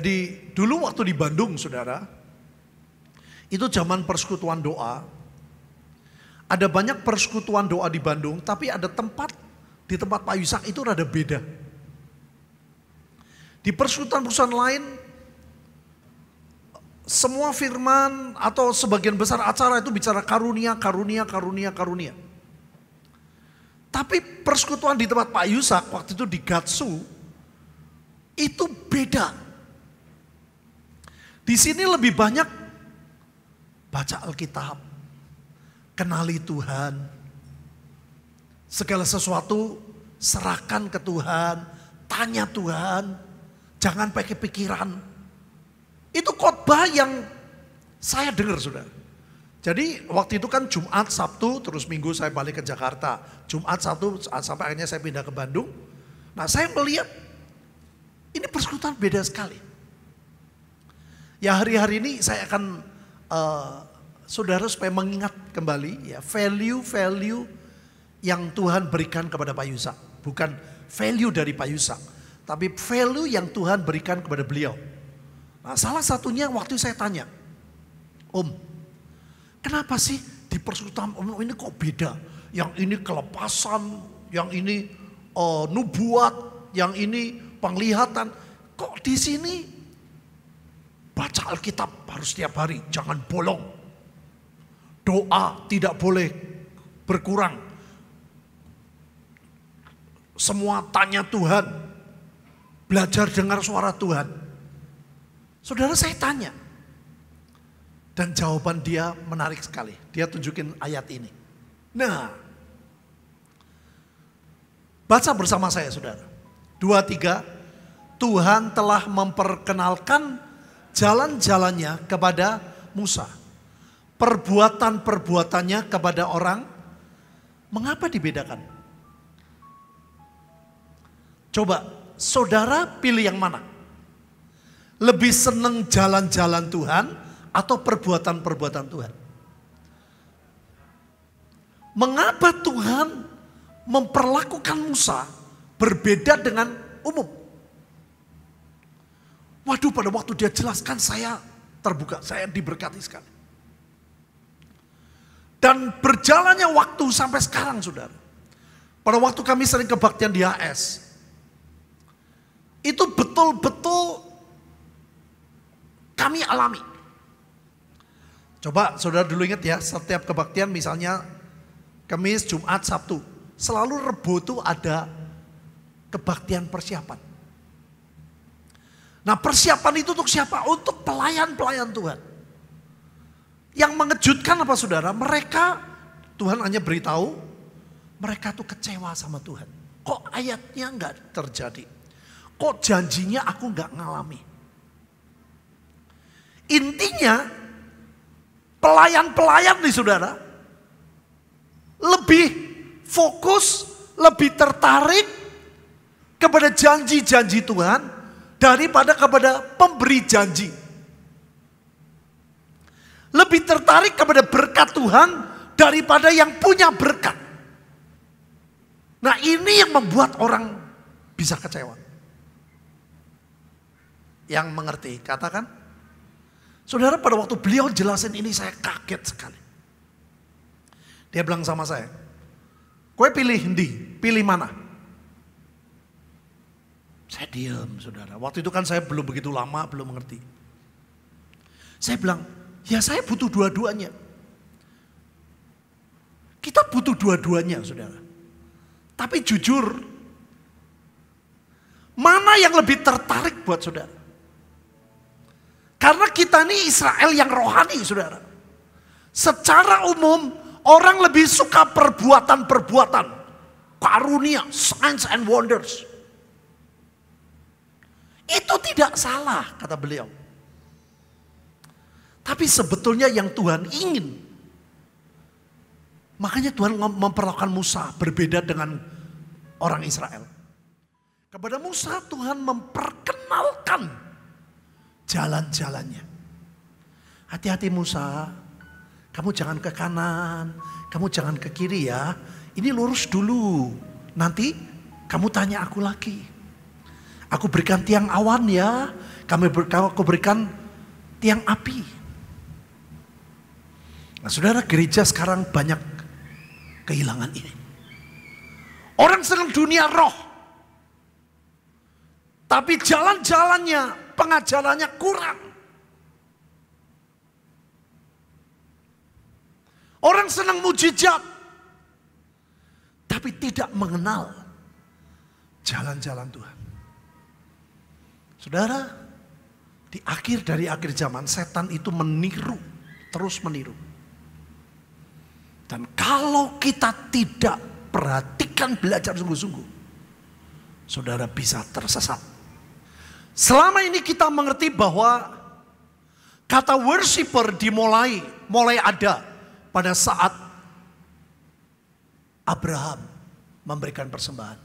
Jadi dulu waktu di Bandung saudara, itu zaman persekutuan doa. Ada banyak persekutuan doa di Bandung, tapi ada tempat di tempat Pak Yusak itu rada beda. Di persekutuan perusahaan lain, semua firman atau sebagian besar acara itu bicara karunia, karunia, karunia, karunia. Tapi persekutuan di tempat Pak Yusak waktu itu di Gatsu itu beda di sini lebih banyak baca Alkitab, kenali Tuhan. Segala sesuatu serahkan ke Tuhan, tanya Tuhan, jangan pakai pikiran. Itu khotbah yang saya dengar sudah. Jadi waktu itu kan Jumat, Sabtu, terus Minggu saya balik ke Jakarta. Jumat, Sabtu, sampai akhirnya saya pindah ke Bandung. Nah saya melihat ini persekutuan beda sekali. Ya hari-hari ini saya akan uh, saudara supaya mengingat kembali ya value-value yang Tuhan berikan kepada Pak Yusak. Bukan value dari Pak Yusak, tapi value yang Tuhan berikan kepada beliau. Nah, salah satunya waktu saya tanya, Om, kenapa sih di persekutuan Om ini kok beda? Yang ini kelepasan, yang ini uh, nubuat, yang ini penglihatan. Kok di sini Baca Alkitab harus setiap hari, jangan bolong. Doa tidak boleh berkurang. Semua tanya Tuhan. Belajar dengar suara Tuhan. Saudara saya tanya. Dan jawaban dia menarik sekali. Dia tunjukin ayat ini. Nah, baca bersama saya saudara. Dua, tiga, Tuhan telah memperkenalkan jalan-jalannya kepada Musa. Perbuatan-perbuatannya kepada orang. Mengapa dibedakan? Coba, saudara pilih yang mana? Lebih seneng jalan-jalan Tuhan atau perbuatan-perbuatan Tuhan? Mengapa Tuhan memperlakukan Musa berbeda dengan umum? Waduh pada waktu dia jelaskan saya terbuka, saya diberkati sekali. Dan berjalannya waktu sampai sekarang saudara. Pada waktu kami sering kebaktian di AS. Itu betul-betul kami alami. Coba saudara dulu ingat ya, setiap kebaktian misalnya Kamis, Jumat, Sabtu. Selalu Rebu itu ada kebaktian persiapan. Nah persiapan itu untuk siapa? Untuk pelayan-pelayan Tuhan. Yang mengejutkan apa saudara? Mereka, Tuhan hanya beritahu, mereka tuh kecewa sama Tuhan. Kok ayatnya nggak terjadi? Kok janjinya aku nggak ngalami? Intinya, pelayan-pelayan nih saudara, lebih fokus, lebih tertarik kepada janji-janji Tuhan daripada kepada pemberi janji. Lebih tertarik kepada berkat Tuhan daripada yang punya berkat. Nah ini yang membuat orang bisa kecewa. Yang mengerti, katakan. Saudara pada waktu beliau jelasin ini saya kaget sekali. Dia bilang sama saya, kue pilih di, pilih mana? Saya diam saudara. Waktu itu kan saya belum begitu lama, belum mengerti. Saya bilang, ya saya butuh dua-duanya. Kita butuh dua-duanya saudara. Tapi jujur, mana yang lebih tertarik buat saudara? Karena kita ini Israel yang rohani saudara. Secara umum orang lebih suka perbuatan-perbuatan. Karunia, science and wonders. Itu tidak salah, kata beliau. Tapi sebetulnya yang Tuhan ingin. Makanya Tuhan memperlakukan Musa berbeda dengan orang Israel. Kepada Musa Tuhan memperkenalkan jalan-jalannya. Hati-hati Musa, kamu jangan ke kanan, kamu jangan ke kiri ya. Ini lurus dulu, nanti kamu tanya aku lagi. Aku berikan tiang awan ya, kami ber, aku berikan tiang api. Nah, saudara gereja sekarang banyak kehilangan ini. Orang senang dunia roh. Tapi jalan-jalannya, pengajarannya kurang. Orang senang mujizat. Tapi tidak mengenal jalan-jalan Tuhan. Saudara, di akhir dari akhir zaman setan itu meniru, terus meniru. Dan kalau kita tidak perhatikan belajar sungguh-sungguh, saudara bisa tersesat. Selama ini kita mengerti bahwa kata worshiper dimulai, mulai ada pada saat Abraham memberikan persembahan.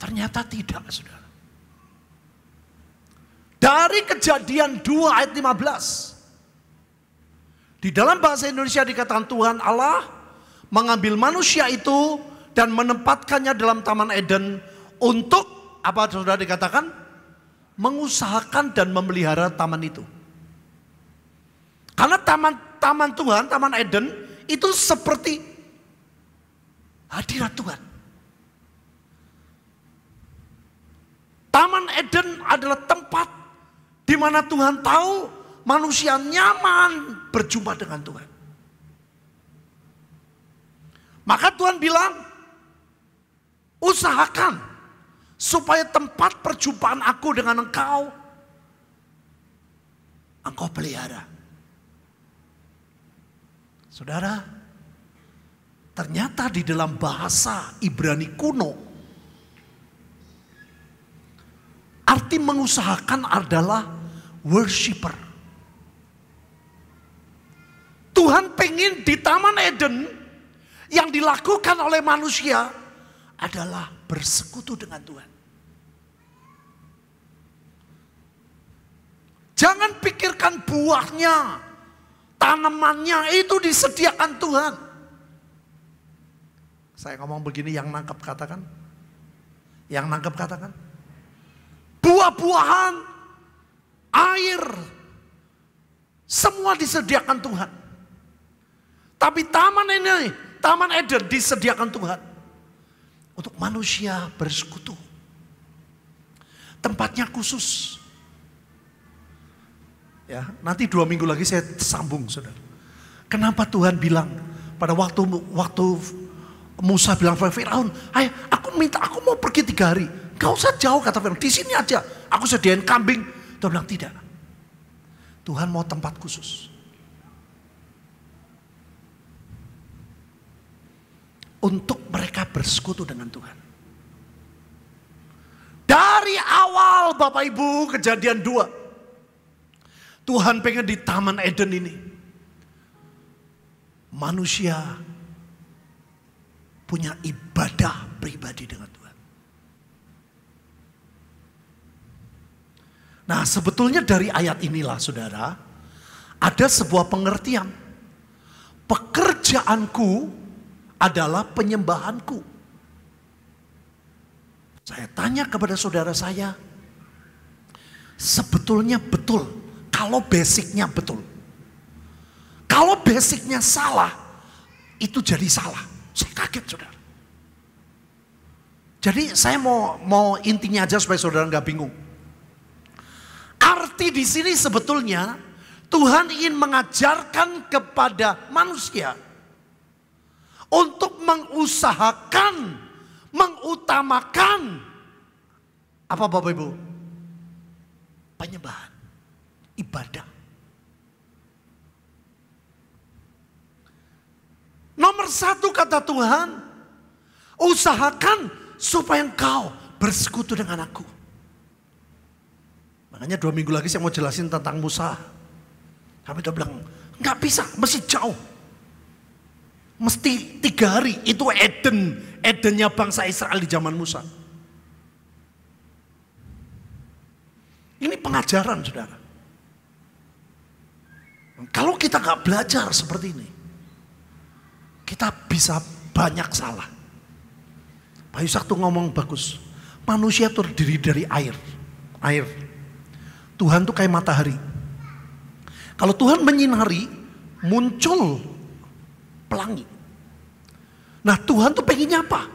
Ternyata tidak, saudara. Dari kejadian 2 ayat 15. Di dalam bahasa Indonesia dikatakan Tuhan Allah mengambil manusia itu dan menempatkannya dalam Taman Eden untuk apa saudara dikatakan? Mengusahakan dan memelihara taman itu. Karena taman taman Tuhan, taman Eden itu seperti hadirat Tuhan. Taman Eden adalah tempat di mana Tuhan tahu manusia nyaman berjumpa dengan Tuhan. Maka Tuhan bilang, usahakan supaya tempat perjumpaan aku dengan engkau, engkau pelihara. Saudara, ternyata di dalam bahasa Ibrani kuno, arti mengusahakan adalah Worshiper, Tuhan pengen di Taman Eden yang dilakukan oleh manusia adalah bersekutu dengan Tuhan. Jangan pikirkan buahnya, tanamannya itu disediakan Tuhan. Saya ngomong begini yang nangkep katakan. Yang nangkep katakan. Buah-buahan air, semua disediakan Tuhan. Tapi taman ini, taman Eden disediakan Tuhan. Untuk manusia bersekutu. Tempatnya khusus. Ya, nanti dua minggu lagi saya sambung, saudara. Kenapa Tuhan bilang pada waktu waktu Musa bilang kepada Firaun, "Ayo, aku minta aku mau pergi tiga hari. Gak usah jauh," kata Firaun. "Di sini aja. Aku sediain kambing, Tuhan bilang tidak. Tuhan mau tempat khusus. Untuk mereka bersekutu dengan Tuhan. Dari awal Bapak Ibu kejadian dua. Tuhan pengen di Taman Eden ini. Manusia punya ibadah pribadi dengan Tuhan. Nah sebetulnya dari ayat inilah saudara, ada sebuah pengertian. Pekerjaanku adalah penyembahanku. Saya tanya kepada saudara saya, sebetulnya betul kalau basicnya betul. Kalau basicnya salah, itu jadi salah. Saya kaget saudara. Jadi saya mau mau intinya aja supaya saudara nggak bingung. Tapi di sini sebetulnya Tuhan ingin mengajarkan kepada manusia untuk mengusahakan, mengutamakan apa Bapak Ibu? Penyembahan, ibadah. Nomor satu kata Tuhan, usahakan supaya engkau bersekutu dengan aku. Makanya dua minggu lagi saya mau jelasin tentang Musa. Kami dia bilang, nggak bisa, mesti jauh. Mesti tiga hari, itu Eden. Edennya bangsa Israel di zaman Musa. Ini pengajaran saudara. Kalau kita nggak belajar seperti ini, kita bisa banyak salah. Pak Yusak tuh ngomong bagus. Manusia terdiri dari air. Air Tuhan tuh kayak matahari. Kalau Tuhan menyinari, muncul pelangi. Nah Tuhan tuh pengennya apa?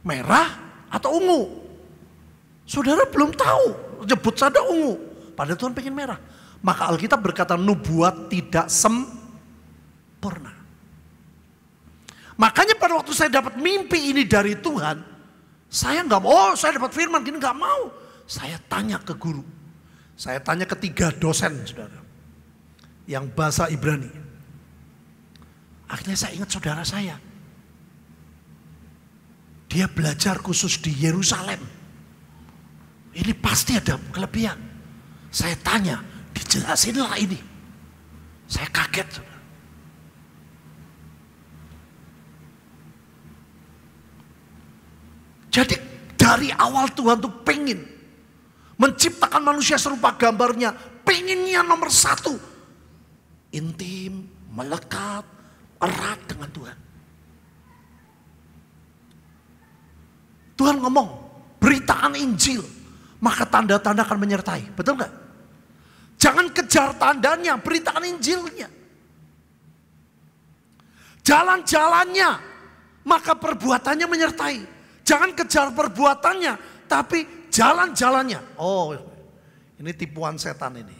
Merah atau ungu? Saudara belum tahu, jebut saja ungu. Padahal Tuhan pengen merah. Maka Alkitab berkata nubuat tidak sempurna. Makanya pada waktu saya dapat mimpi ini dari Tuhan, saya nggak mau, oh, saya dapat firman gini nggak mau. Saya tanya ke guru, saya tanya ke tiga dosen, saudara, yang bahasa Ibrani. Akhirnya saya ingat saudara saya. Dia belajar khusus di Yerusalem. Ini pasti ada kelebihan. Saya tanya, dijelasinlah ini. Saya kaget. Jadi dari awal Tuhan tuh pengen Menciptakan manusia serupa gambarnya. Pengennya nomor satu. Intim, melekat, erat dengan Tuhan. Tuhan ngomong, beritaan Injil. Maka tanda-tanda akan menyertai. Betul nggak? Jangan kejar tandanya, beritaan Injilnya. Jalan-jalannya, maka perbuatannya menyertai. Jangan kejar perbuatannya, tapi jalan-jalannya. Oh, ini tipuan setan ini.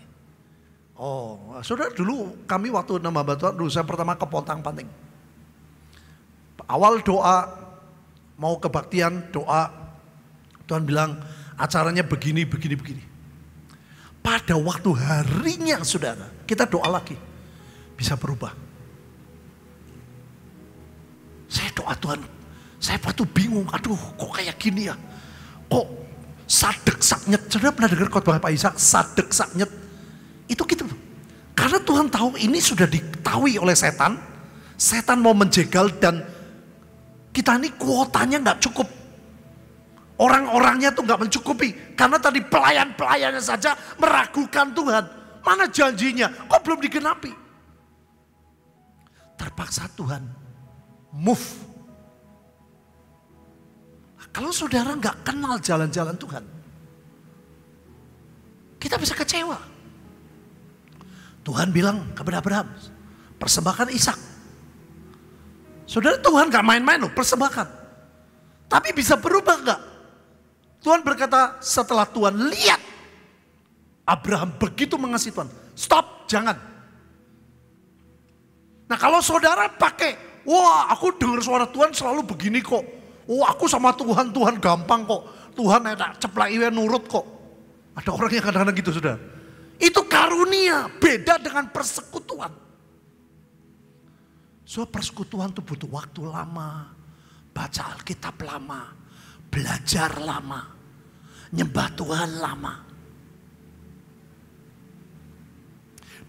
Oh, saudara dulu kami waktu nama batuan dulu saya pertama ke Pontang Panting. Awal doa, mau kebaktian doa, Tuhan bilang acaranya begini, begini, begini. Pada waktu harinya saudara, kita doa lagi. Bisa berubah. Saya doa Tuhan, saya waktu bingung, aduh kok kayak gini ya. Kok Sadek saknyet. Saudara pernah dengar khotbah Pak Ishak? Sadek saknyet. Itu gitu. Karena Tuhan tahu ini sudah diketahui oleh setan. Setan mau menjegal dan kita ini kuotanya nggak cukup. Orang-orangnya tuh nggak mencukupi. Karena tadi pelayan-pelayannya saja meragukan Tuhan. Mana janjinya? Kok belum digenapi? Terpaksa Tuhan move kalau saudara nggak kenal jalan-jalan Tuhan, kita bisa kecewa. Tuhan bilang kepada Abraham, persembahkan Ishak. Saudara Tuhan gak main-main loh, persembahkan. Tapi bisa berubah gak? Tuhan berkata setelah Tuhan lihat. Abraham begitu mengasihi Tuhan. Stop, jangan. Nah kalau saudara pakai, wah aku dengar suara Tuhan selalu begini kok oh, aku sama Tuhan, Tuhan gampang kok. Tuhan tak iwe nurut kok. Ada orang yang kadang-kadang gitu sudah. Itu karunia, beda dengan persekutuan. So persekutuan itu butuh waktu lama. Baca Alkitab lama. Belajar lama. Nyembah Tuhan lama.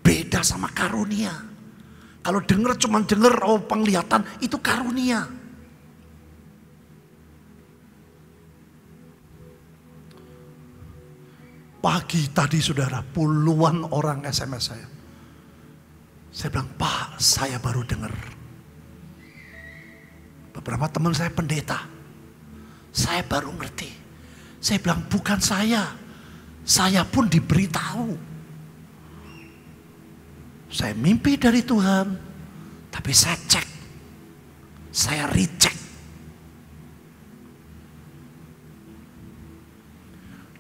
Beda sama karunia. Kalau dengar cuma dengar oh penglihatan itu karunia. Pagi tadi saudara, puluhan orang SMS saya. Saya bilang, Pak, saya baru dengar. Beberapa teman saya pendeta. Saya baru ngerti. Saya bilang, bukan saya. Saya pun diberitahu. Saya mimpi dari Tuhan. Tapi saya cek. Saya recheck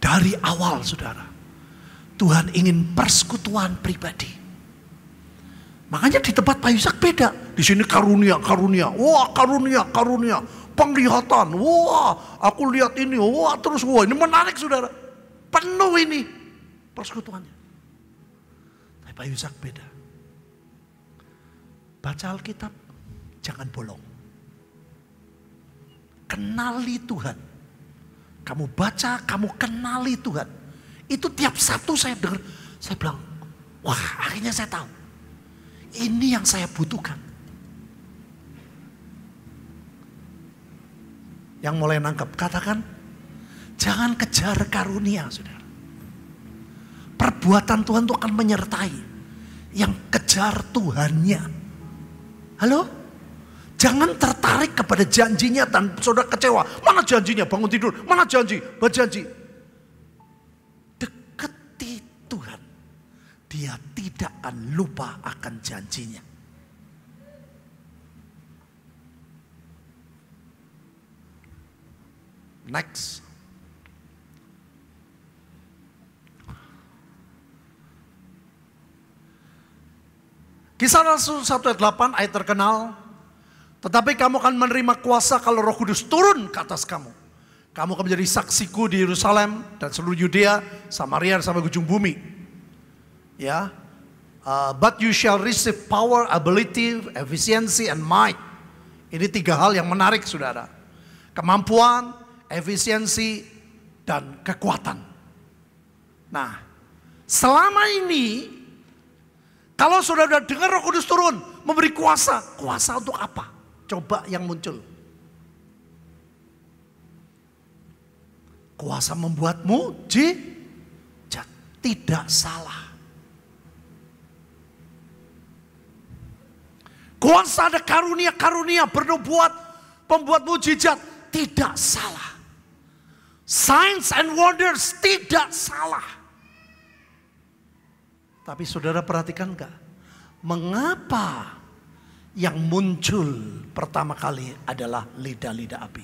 Dari awal saudara. Tuhan ingin persekutuan pribadi. Makanya di tempat Pak Yusak beda. Di sini karunia, karunia. Wah karunia, karunia. Penglihatan. Wah aku lihat ini. Wah terus wah ini menarik saudara. Penuh ini persekutuannya. Tapi Pak Yusak beda. Baca Alkitab, jangan bolong. Kenali Tuhan kamu baca, kamu kenali Tuhan. Itu tiap Sabtu saya dengar, saya bilang, wah akhirnya saya tahu. Ini yang saya butuhkan. Yang mulai nangkep, katakan, jangan kejar karunia, saudara. Perbuatan Tuhan itu akan menyertai yang kejar Tuhannya. Halo? Jangan tertarik kepada janjinya dan saudara kecewa. Mana janjinya? Bangun tidur. Mana janji? Berjanji. Deketi Tuhan. Dia tidak akan lupa akan janjinya. Next. Kisah Rasul 1 ayat 8 ayat terkenal tetapi kamu akan menerima kuasa kalau roh kudus turun ke atas kamu. Kamu akan menjadi saksiku di Yerusalem dan seluruh Yudea, Samaria, dan sampai ujung bumi. Ya, uh, but you shall receive power, ability, efficiency, and might. Ini tiga hal yang menarik, saudara. Kemampuan, efisiensi, dan kekuatan. Nah, selama ini, kalau saudara dengar roh kudus turun, memberi kuasa, kuasa untuk apa? coba yang muncul. Kuasa membuatmu jijat, tidak salah. Kuasa ada karunia-karunia bernubuat, pembuatmu mujizat tidak salah. Signs and wonders tidak salah. Tapi saudara perhatikan enggak? Mengapa yang muncul pertama kali adalah lidah-lidah api.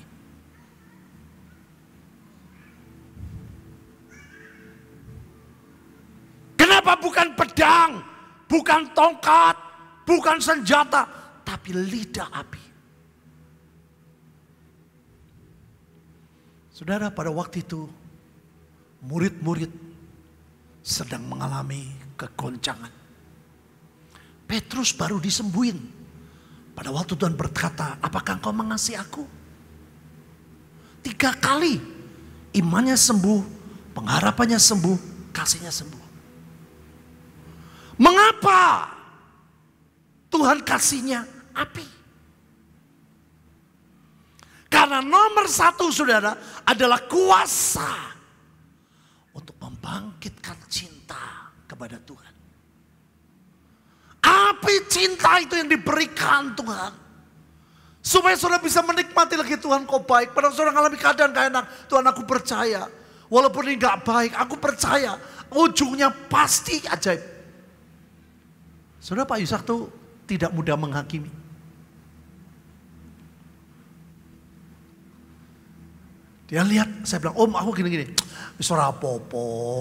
Kenapa bukan pedang, bukan tongkat, bukan senjata, tapi lidah api. Saudara, pada waktu itu murid-murid sedang mengalami kegoncangan. Petrus baru disembuhin pada waktu Tuhan berkata, apakah engkau mengasihi aku? Tiga kali imannya sembuh, pengharapannya sembuh, kasihnya sembuh. Mengapa Tuhan kasihnya api? Karena nomor satu saudara adalah kuasa untuk membangkitkan cinta kepada Tuhan. Tapi cinta itu yang diberikan Tuhan. Supaya saudara bisa menikmati lagi Tuhan kau baik. Padahal saudara mengalami keadaan gak enak. Tuhan aku percaya. Walaupun ini gak baik, aku percaya. Ujungnya pasti ajaib. Saudara Pak Yusak tuh tidak mudah menghakimi. Dia lihat, saya bilang, om aku gini-gini. Wis ora apa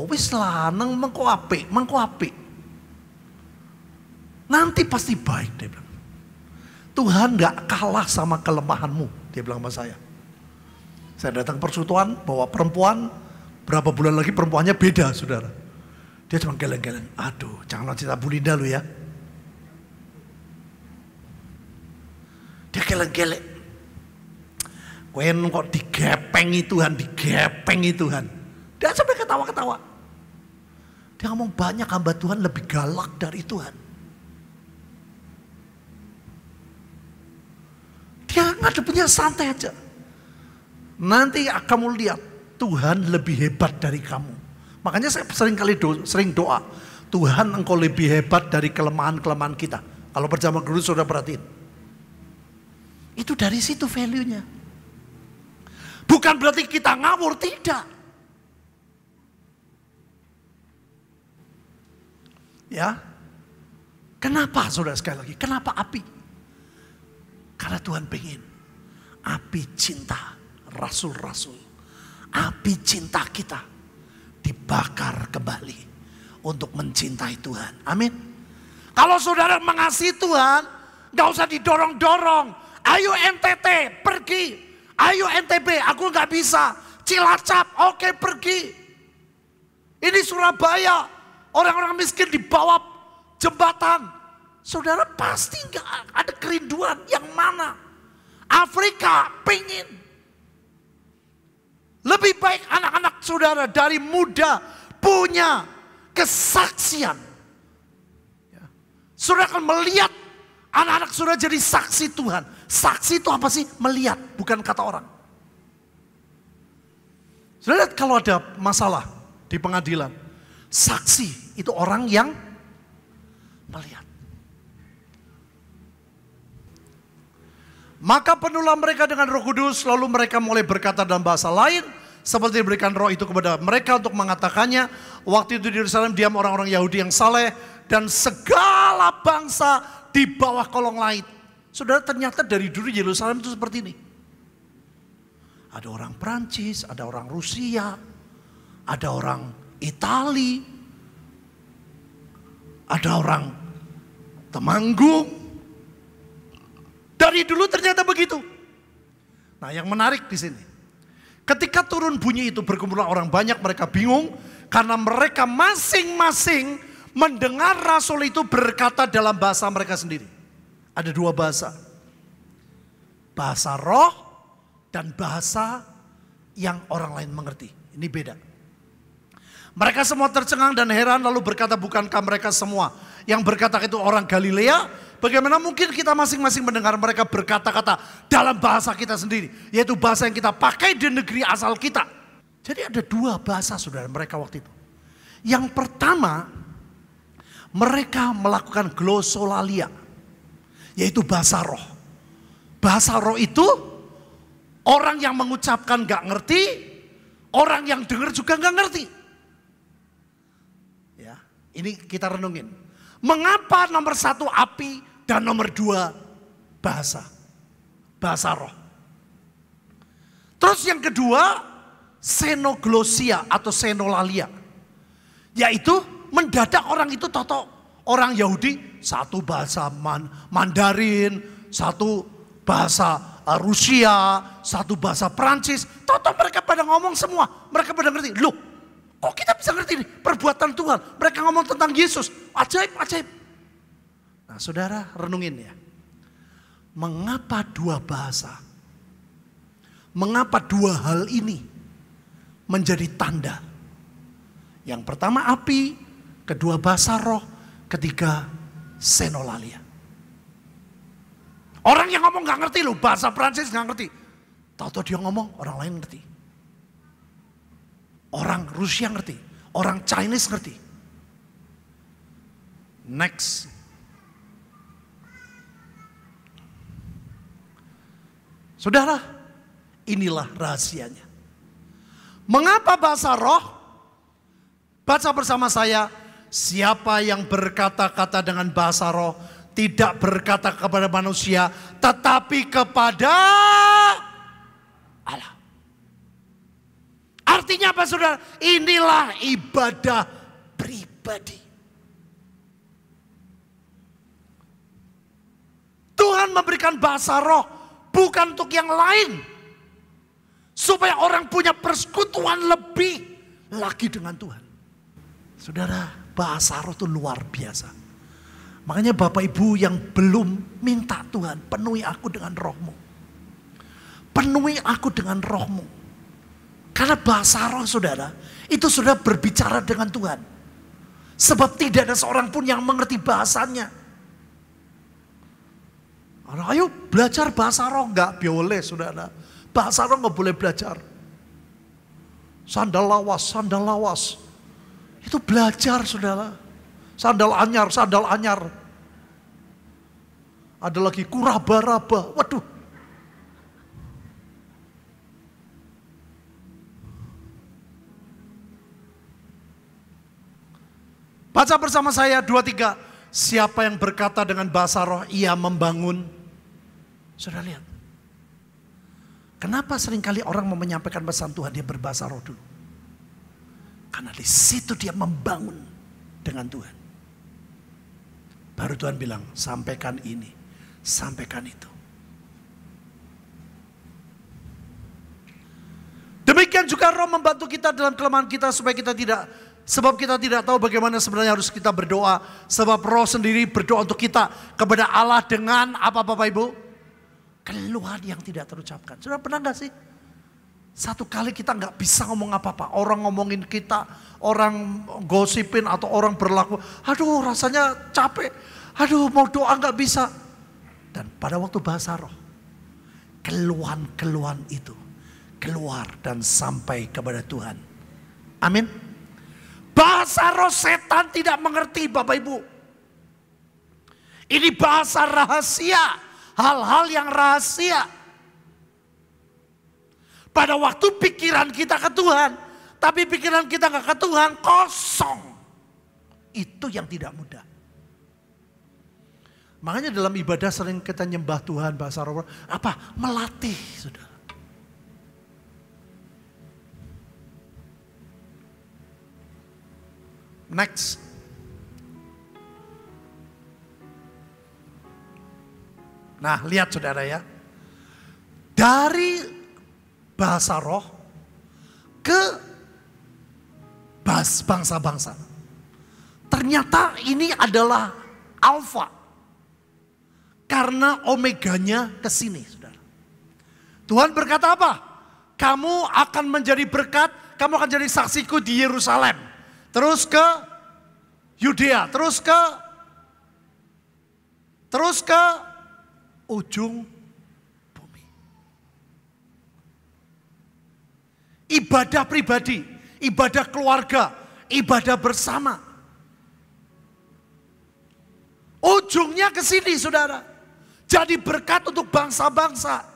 wis lanang mengko apik, mengko apik. Nanti pasti baik, dia bilang. Tuhan gak kalah sama kelemahanmu, dia bilang sama saya. Saya datang persutuan bawa perempuan, berapa bulan lagi perempuannya beda, saudara. Dia cuma geleng-geleng, aduh jangan cerita bulinda lu ya. Dia geleng-geleng. Kuen kok digepengi Tuhan, digepengi Tuhan. Dia sampai ketawa-ketawa. Dia ngomong banyak hamba Tuhan lebih galak dari Tuhan. Dia ngadepnya santai aja. Nanti kamu lihat Tuhan lebih hebat dari kamu. Makanya saya sering kali do, sering doa. Tuhan engkau lebih hebat dari kelemahan-kelemahan kita. Kalau berjamaah guru sudah perhatiin. Itu dari situ value-nya. Bukan berarti kita ngawur, tidak. Ya. Kenapa saudara sekali lagi? Kenapa api? Karena Tuhan pengen api cinta rasul-rasul, api cinta kita dibakar kembali untuk mencintai Tuhan. Amin. Kalau saudara mengasihi Tuhan, gak usah didorong-dorong. Ayo NTT, pergi. Ayo NTB, aku gak bisa. Cilacap, oke pergi. Ini Surabaya, orang-orang miskin di bawah jembatan. Saudara pasti nggak ada kerinduan yang mana. Afrika pengen. Lebih baik anak-anak saudara dari muda punya kesaksian. Ya. Saudara akan melihat anak-anak saudara jadi saksi Tuhan. Saksi itu apa sih? Melihat, bukan kata orang. Saudara lihat kalau ada masalah di pengadilan. Saksi itu orang yang melihat. Maka penuhlah mereka dengan roh kudus, lalu mereka mulai berkata dalam bahasa lain, seperti diberikan roh itu kepada mereka untuk mengatakannya. Waktu itu di Yerusalem diam orang-orang Yahudi yang saleh, dan segala bangsa di bawah kolong lain. Saudara ternyata dari dulu Yerusalem itu seperti ini. Ada orang Prancis, ada orang Rusia, ada orang Itali, ada orang Temanggung, dari dulu ternyata begitu. Nah yang menarik di sini. Ketika turun bunyi itu berkumpul orang banyak mereka bingung. Karena mereka masing-masing mendengar Rasul itu berkata dalam bahasa mereka sendiri. Ada dua bahasa. Bahasa roh dan bahasa yang orang lain mengerti. Ini beda. Mereka semua tercengang dan heran lalu berkata bukankah mereka semua yang berkata itu orang Galilea Bagaimana mungkin kita masing-masing mendengar mereka berkata-kata dalam bahasa kita sendiri. Yaitu bahasa yang kita pakai di negeri asal kita. Jadi ada dua bahasa saudara mereka waktu itu. Yang pertama, mereka melakukan glosolalia. Yaitu bahasa roh. Bahasa roh itu orang yang mengucapkan gak ngerti, orang yang dengar juga gak ngerti. Ya, ini kita renungin. Mengapa nomor satu api dan nomor dua, bahasa. Bahasa roh. Terus yang kedua, senoglosia atau senolalia. Yaitu mendadak orang itu totok. Orang Yahudi satu bahasa man, Mandarin, satu bahasa eh, Rusia, satu bahasa Perancis Totok mereka pada ngomong semua. Mereka pada ngerti. Loh, kok kita bisa ngerti ini perbuatan Tuhan? Mereka ngomong tentang Yesus. Ajaib, ajaib. Nah saudara renungin ya. Mengapa dua bahasa? Mengapa dua hal ini menjadi tanda? Yang pertama api, kedua bahasa roh, ketiga senolalia. Orang yang ngomong gak ngerti loh, bahasa Prancis gak ngerti. Tahu-tahu dia ngomong, orang lain ngerti. Orang Rusia ngerti, orang Chinese ngerti. Next, Saudara, inilah rahasianya. Mengapa bahasa roh? Baca bersama saya, siapa yang berkata-kata dengan bahasa roh tidak berkata kepada manusia, tetapi kepada Allah. Artinya apa saudara? Inilah ibadah pribadi. Tuhan memberikan bahasa roh bukan untuk yang lain. Supaya orang punya persekutuan lebih lagi dengan Tuhan. Saudara, bahasa roh itu luar biasa. Makanya Bapak Ibu yang belum minta Tuhan, penuhi aku dengan rohmu. Penuhi aku dengan rohmu. Karena bahasa roh saudara, itu sudah berbicara dengan Tuhan. Sebab tidak ada seorang pun yang mengerti bahasanya. Ayo belajar bahasa roh enggak? Boleh saudara. Bahasa roh enggak boleh belajar. Sandal lawas, sandal lawas. Itu belajar saudara. Sandal anyar, sandal anyar. Ada lagi kuraba-raba. Waduh. Baca bersama saya dua Siapa yang berkata dengan bahasa roh, ia membangun sudah lihat. Kenapa seringkali orang mau menyampaikan pesan Tuhan dia berbahasa roh dulu? Karena di situ dia membangun dengan Tuhan. Baru Tuhan bilang, sampaikan ini, sampaikan itu. Demikian juga roh membantu kita dalam kelemahan kita supaya kita tidak Sebab kita tidak tahu bagaimana sebenarnya harus kita berdoa. Sebab roh sendiri berdoa untuk kita kepada Allah dengan apa Bapak Ibu? Keluhan yang tidak terucapkan. Sudah pernah nggak sih? Satu kali kita nggak bisa ngomong apa-apa. Orang ngomongin kita, orang gosipin atau orang berlaku. Aduh rasanya capek. Aduh mau doa nggak bisa. Dan pada waktu bahasa roh. Keluhan-keluhan itu. Keluar dan sampai kepada Tuhan. Amin. Bahasa roh setan tidak mengerti Bapak Ibu. Ini bahasa rahasia hal-hal yang rahasia. Pada waktu pikiran kita ke Tuhan, tapi pikiran kita nggak ke Tuhan kosong. Itu yang tidak mudah. Makanya dalam ibadah sering kita nyembah Tuhan bahasa roh apa? Melatih, sudah. Next, Nah, lihat saudara ya. Dari bahasa roh ke bangsa-bangsa. Ternyata ini adalah alfa. Karena omeganya ke sini, saudara. Tuhan berkata apa? Kamu akan menjadi berkat, kamu akan jadi saksiku di Yerusalem. Terus ke Yudea, terus ke terus ke ujung bumi. Ibadah pribadi, ibadah keluarga, ibadah bersama. Ujungnya ke sini saudara. Jadi berkat untuk bangsa-bangsa.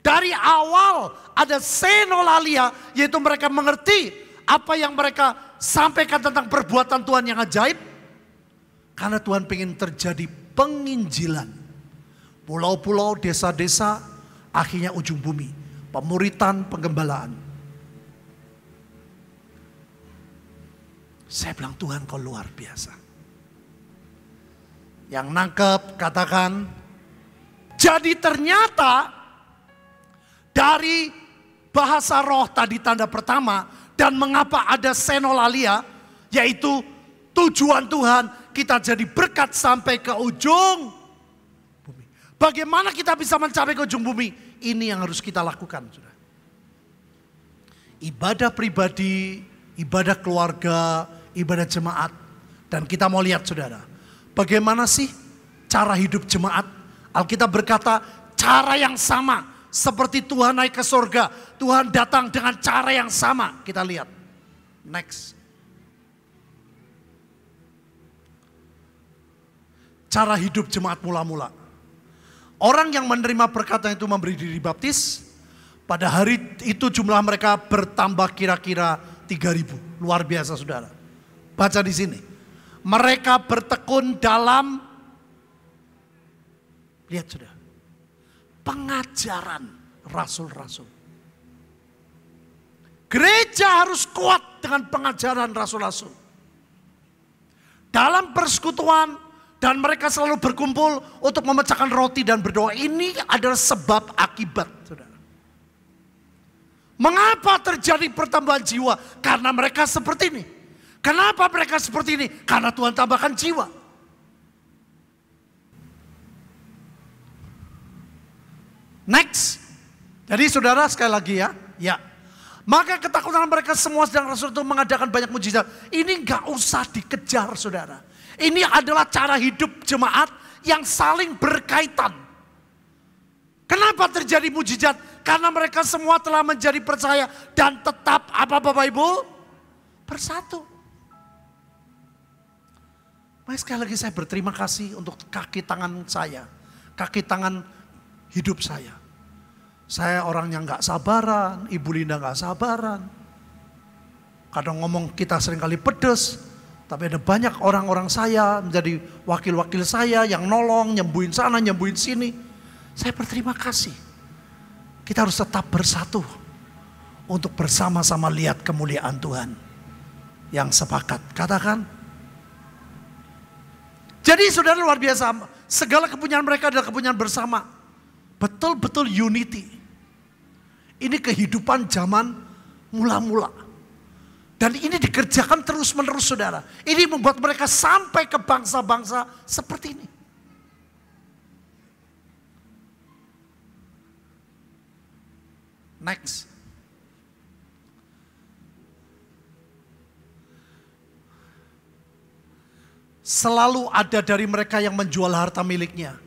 Dari awal ada senolalia, yaitu mereka mengerti apa yang mereka sampaikan tentang perbuatan Tuhan yang ajaib. Karena Tuhan ingin terjadi penginjilan pulau-pulau, desa-desa, akhirnya ujung bumi, pemuritan, penggembalaan. Saya bilang Tuhan kau luar biasa. Yang nangkep katakan, jadi ternyata dari bahasa roh tadi tanda pertama dan mengapa ada senolalia yaitu tujuan Tuhan kita jadi berkat sampai ke ujung Bagaimana kita bisa mencapai ke ujung bumi? Ini yang harus kita lakukan. Saudara. Ibadah pribadi, ibadah keluarga, ibadah jemaat. Dan kita mau lihat saudara, bagaimana sih cara hidup jemaat? Alkitab berkata, cara yang sama seperti Tuhan naik ke surga. Tuhan datang dengan cara yang sama. Kita lihat. Next. Cara hidup jemaat mula-mula. Orang yang menerima perkataan itu memberi diri baptis, pada hari itu jumlah mereka bertambah kira-kira 3000. Luar biasa Saudara. Baca di sini. Mereka bertekun dalam lihat Saudara. Pengajaran rasul-rasul. Gereja harus kuat dengan pengajaran rasul-rasul. Dalam persekutuan dan mereka selalu berkumpul untuk memecahkan roti dan berdoa. Ini adalah sebab akibat. Saudara. Mengapa terjadi pertambahan jiwa? Karena mereka seperti ini. Kenapa mereka seperti ini? Karena Tuhan tambahkan jiwa. Next. Jadi saudara sekali lagi ya. Ya. Maka ketakutan mereka semua sedang Rasul itu mengadakan banyak mujizat. Ini gak usah dikejar saudara. Ini adalah cara hidup jemaat yang saling berkaitan. Kenapa terjadi mujizat? Karena mereka semua telah menjadi percaya dan tetap apa Bapak Ibu? Bersatu. Mari sekali lagi saya berterima kasih untuk kaki tangan saya. Kaki tangan hidup saya. Saya orang yang gak sabaran, Ibu Linda gak sabaran. Kadang ngomong kita seringkali pedes, tapi ada banyak orang-orang saya menjadi wakil-wakil saya yang nolong, nyembuhin sana, nyembuhin sini. Saya berterima kasih. Kita harus tetap bersatu untuk bersama-sama lihat kemuliaan Tuhan yang sepakat. Katakan. Jadi saudara luar biasa, segala kepunyaan mereka adalah kepunyaan bersama. Betul-betul unity. Ini kehidupan zaman mula-mula dan ini dikerjakan terus-menerus saudara. Ini membuat mereka sampai ke bangsa-bangsa seperti ini. Next. Selalu ada dari mereka yang menjual harta miliknya.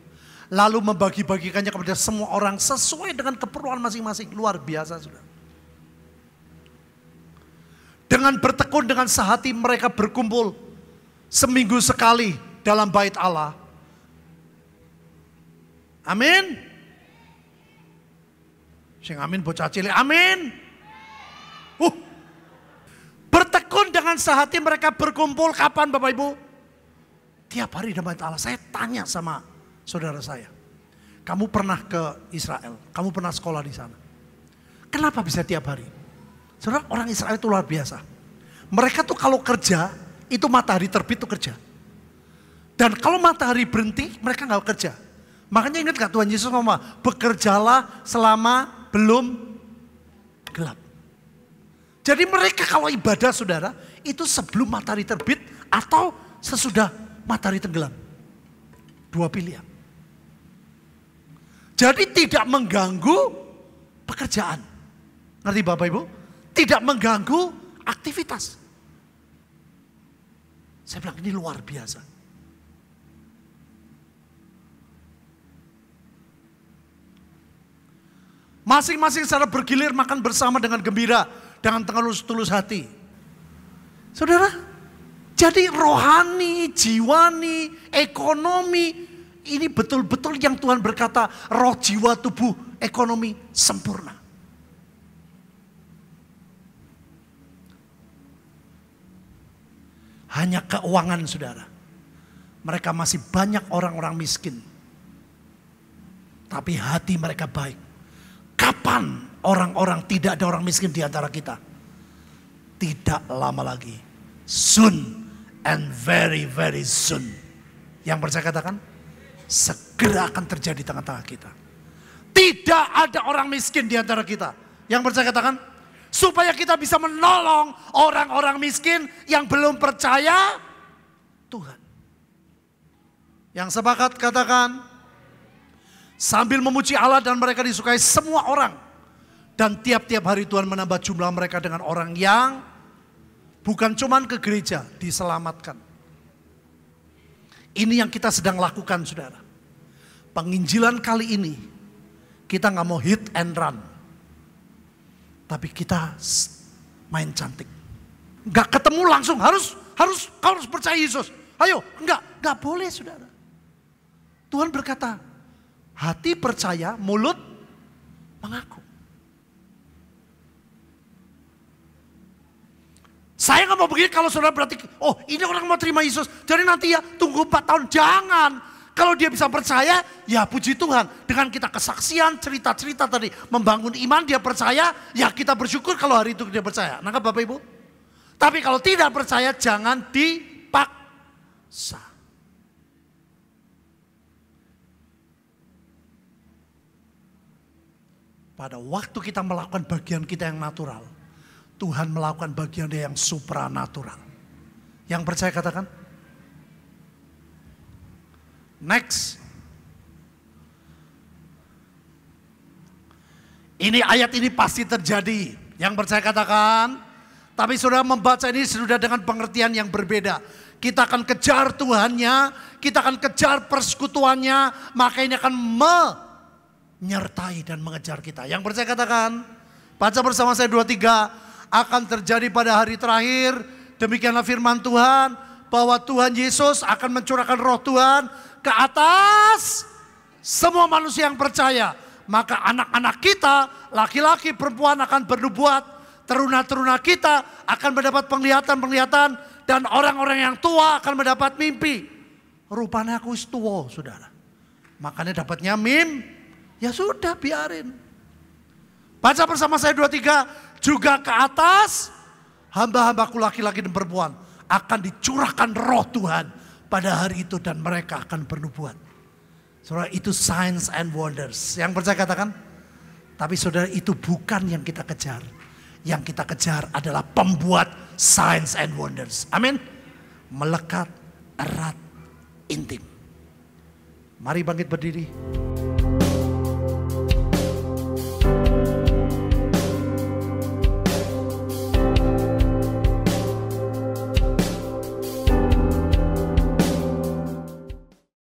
Lalu membagi-bagikannya kepada semua orang sesuai dengan keperluan masing-masing. Luar biasa sudah. Dengan bertekun dengan sehati mereka berkumpul seminggu sekali dalam bait Allah. Amin. Sing amin bocah cilik. Amin. Uh. Bertekun dengan sehati mereka berkumpul kapan Bapak Ibu? Tiap hari dalam bait Allah. Saya tanya sama saudara saya. Kamu pernah ke Israel? Kamu pernah sekolah di sana? Kenapa bisa tiap hari? Saudara, orang Israel itu luar biasa. Mereka tuh kalau kerja, itu matahari terbit tuh kerja. Dan kalau matahari berhenti, mereka nggak kerja. Makanya ingat gak Tuhan Yesus ngomong, bekerjalah selama belum gelap. Jadi mereka kalau ibadah saudara, itu sebelum matahari terbit atau sesudah matahari tenggelam. Dua pilihan. Jadi tidak mengganggu pekerjaan. Ngerti Bapak Ibu? Tidak mengganggu aktivitas. Saya bilang ini luar biasa. Masing-masing secara bergilir makan bersama dengan gembira, dengan tulus tulus hati. Saudara, jadi rohani, jiwani, ekonomi, ini betul-betul yang Tuhan berkata roh jiwa tubuh ekonomi sempurna. hanya keuangan saudara. Mereka masih banyak orang-orang miskin. Tapi hati mereka baik. Kapan orang-orang tidak ada orang miskin di antara kita? Tidak lama lagi. Soon and very very soon. Yang percaya katakan, segera akan terjadi di tengah-tengah kita. Tidak ada orang miskin di antara kita. Yang percaya katakan, Supaya kita bisa menolong orang-orang miskin yang belum percaya Tuhan. Yang sepakat katakan sambil memuji Allah dan mereka disukai semua orang. Dan tiap-tiap hari Tuhan menambah jumlah mereka dengan orang yang bukan cuman ke gereja, diselamatkan. Ini yang kita sedang lakukan saudara. Penginjilan kali ini kita nggak mau hit and run. Tapi kita main cantik. Gak ketemu langsung harus harus kau harus percaya Yesus. Ayo, enggak, enggak boleh saudara. Tuhan berkata, hati percaya, mulut mengaku. Saya nggak mau begini kalau saudara berarti, oh ini orang mau terima Yesus, jadi nanti ya tunggu 4 tahun. Jangan, kalau dia bisa percaya, ya puji Tuhan. Dengan kita kesaksian, cerita-cerita tadi, membangun iman, dia percaya, ya kita bersyukur kalau hari itu dia percaya. Nangkap Bapak Ibu? Tapi kalau tidak percaya, jangan dipaksa. Pada waktu kita melakukan bagian kita yang natural, Tuhan melakukan bagian dia yang supranatural. Yang percaya katakan, Next. Ini ayat ini pasti terjadi. Yang percaya katakan, tapi saudara membaca ini sudah dengan pengertian yang berbeda. Kita akan kejar Tuhannya, kita akan kejar persekutuannya, maka ini akan menyertai dan mengejar kita. Yang percaya katakan, baca bersama saya dua tiga akan terjadi pada hari terakhir, demikianlah firman Tuhan, bahwa Tuhan Yesus akan mencurahkan roh Tuhan ke atas semua manusia yang percaya. Maka anak-anak kita, laki-laki, perempuan akan bernubuat. Teruna-teruna kita akan mendapat penglihatan-penglihatan. Dan orang-orang yang tua akan mendapat mimpi. Rupanya aku istuwo saudara. Makanya dapatnya mim. Ya sudah, biarin. Baca bersama saya dua tiga. Juga ke atas, hamba-hambaku laki-laki dan perempuan akan dicurahkan roh Tuhan pada hari itu dan mereka akan bernubuat. Saudara itu signs and wonders. Yang percaya katakan. Tapi saudara itu bukan yang kita kejar. Yang kita kejar adalah pembuat signs and wonders. Amin. Melekat erat intim. Mari bangkit berdiri.